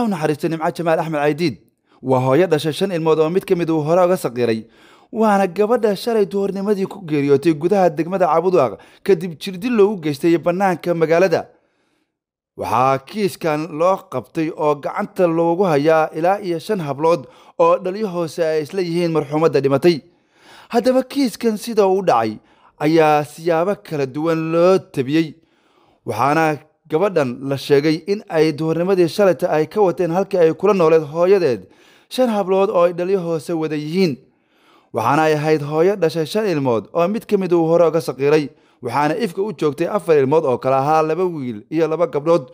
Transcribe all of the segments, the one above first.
allah u naxariisto nimco jamaal axmed caydiid waa hooyo dhashay shan ilmood oo mid ka mid uu hore uga saqiiray waana gabadha shalay duhornimadii ku geeriyootay gudaha degmada cabuduaq kadib jirdil loogu geystay bannaanka magaalada waxaa kiiskan loo qabtay oo gacanta loogu hayaa ilaa iyo shan hablood oo dhalyo hoose ay isla yihiin marxuumadda dhimatay haddaba kiiskan sida u dhacay ayaa siyaabo kala duwan loo tebiyey waxaana gabadhan la sheegay in ay duhurnimadii shalayta ay ka wateen halkii ay kula nooleed hooyadeed shan hablood oo ay dhalyo hoose wada yihiin waxaana ay ahayd hooyo dhashay shan ilmood oo mid ka mid uu hore oga saqiiray waxaana ifka u joogtay afar ilmood oo kale ahaa laba wiil iyo laba gabdhood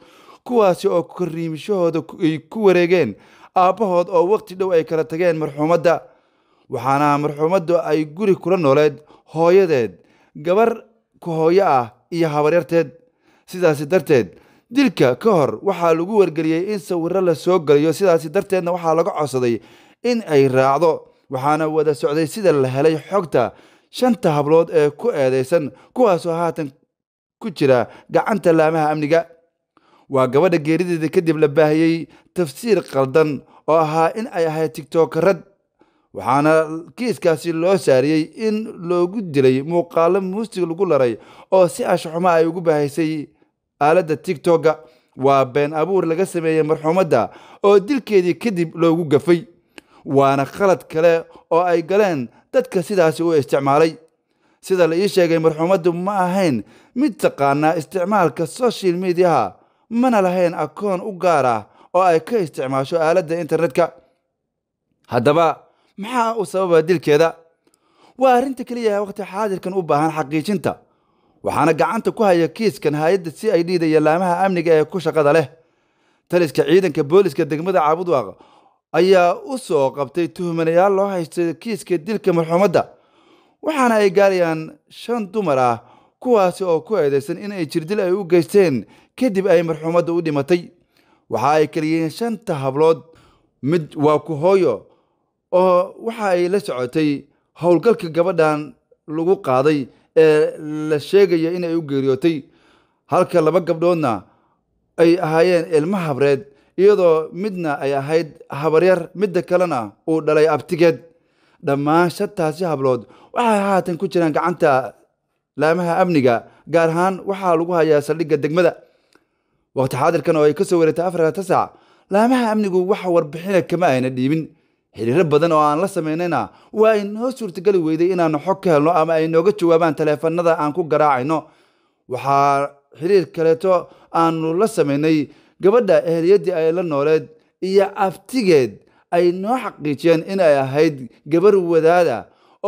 kuwaasi oo korriimishahooda ay ku wareegeen aabbahood oo wakhti dhow ay kala tageen marxuumadda waxaana marxuumaddu ay guri kula nooleed hooyadeed gabar ku hooyo ah iyo habaryarteed sidaasi darteed dilka ka hor waxaa lagu wargeliyey in sawiro la soo geliyo sidaasi darteedna waxaa laga codsaday in ay raacdo waxaana wada socday sida la helay xogta shanta hablood ee ku eedaysan kuwaasoo haatan ku jira gacanta laamaha amniga waa gabadha geerideeda kadib la baahiyey tafsiir qaldan oo ahaa in ay ahayd tigtokarad waxaana kiiskaasi loo saariyey in loogu dilay muuqaallo muusig lagu laray oo si ashxuma ay ugu baahaysay aaladda tigtogga waa been abuur laga sameeyey marxuumadda oo dilkeedii kadib loogu gafay waana khalad kale oo ay galeen dadka sidaasi u isticmaalay sida la ii sheegay marxuumaddu ma ahayn mid taqaanaa isticmaalka social mediaha mana lahayn akoon u gaar ah oo ay ka isticmaasho aaladda internetka haddaba maxaa u sababa dilkeeda waa arrinta keliyaha wakhti xaadirkan u baahan xaqiijinta waxaana gacanta ku haya kiiskan hay-adda c i d da iyo laamaha amniga ee ku shaqada leh taliska ciidanka booliska degmada caabudwaaq ayaa u soo qabtay tuhmanayaal loo haystay kiiska dilka marxuumadda waxaana ay gaarayaan shan dumar ah kuwaasi oo ku eedaysan in ay jirdil ay u geysteen kadib ay marxuumadda u dhimatay waxa ay kala yihiin shanta hablood mid waa ku hooyo oo waxa ay la socotay howlgalka gabadhan lagu qaaday ee la sheegaya inay u geeriyootay halka laba gabdhoodna ay ahaayeen ilmo habreed iyadoo midna ay ahayd habaryar midda kalena uu dhalay abtigeed dhammaan shantaasi hablood waxay haatan ku jiraan gacanta laamaha amniga gaar ahaan waxaa lagu hayaa saldhigga degmada waqti xaadirkan oo ay ka soo waratay afar sac laamaha amnigu wax warbixina kama ayna dhiibin xiriiro badan oo aan la samaynayna waa ay noo suurtagali weyday inaannu xog ka helno ama ay nooga jawaabaan taleefanada aan ku garaacayno waxaa xiriir kaleeto aanu la samaynay gabadha ehelyaddii ay la nooleed iyo abtigeed ay noo xaqiijiyeen inay ahayd gabar wadaada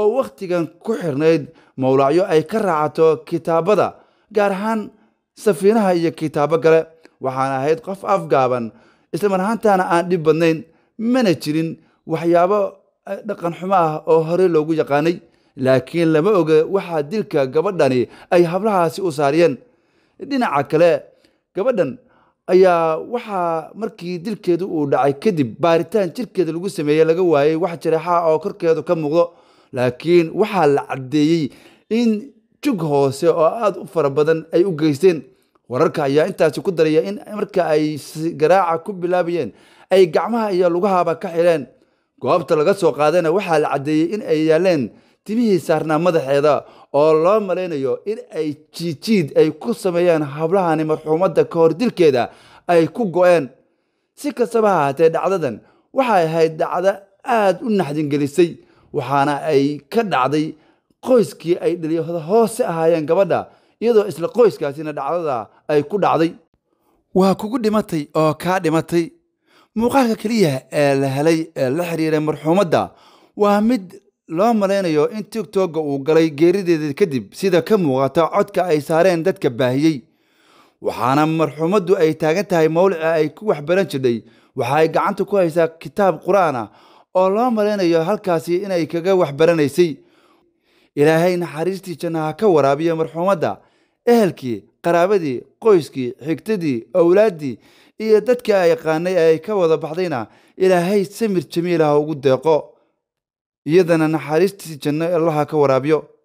oo wakhtigan ku xirnayd mawlacyo ay ka raacato kitaabada gaar ahaan safiinaha iyo kitaabo kale waxaan ahayd qof afgaaban islamar ahaantaana aan dhib badnayn mana jirin waxyaabo eh, dhaqan xumo ah oo horey loogu yaqaanay laakiin lama oga waxaa dilka gabadhani ay hablahaasi u saariyeen dhinaca kale gabadhan ayaa waxaa markii dilkeedu uu dhacay kadib baaritaan jirkeeda lagu sameeyey laga waayey wax jareexaa oo korkeedu ka muuqdo laakiin waxaa la caddeeyey in jug hoose oo aada u fara badan ay u geysteen wararka ayaa intaasi ku daraya in marka ay garaaca ku bilaabayeen ay gacmaha iyo lugahaaba ka xileen goobta laga soo qaadayna waxaa la caddeeyey in ay yaaleen timihii saarnaa madaxeeda oo loo malaynayo in ay jiijiid ay ku sameeyeen hablahani marxuumadda ka hor dilkeeda ay ku go'een si kastaba ha haatee dhacdadan waxay ahayd dhacdo aad u naxdingelisay waxaana ay ka dhacday qoyskii ay dhaliyohda hoose ahaayeen gabadha iyadoo isla qoyskaasina dhacdada ay ku dhacday waa kugu dhimatay oo kaa dhimatay muuqaalka keliya ee la helay ee la xiriiray marxuumadda waa mid loo malaynayo in tigtogga uu galay geerideeda kadib sida ka muuqata codka ay saareen dadka baahiyey waxaana marxuumaddu ay taagan tahay mawlica ay ku waxbaran jirdhay waxa ay gacanta ku haysaa kitaab qur-aan ah oo loo malaynayo halkaasi inay kaga waxbaranaysay ilaahay naxariistii jannaha ka waraabiya marxuumadda ehelkii qaraabadii qoyskii xigtadii owlaaddii iyo dadkii a yaqaanay ay ka wada baxdayna ilaahay samir jamiilah ugu deeqo iyadana naxariistiisi janno allaha ka waraabiyo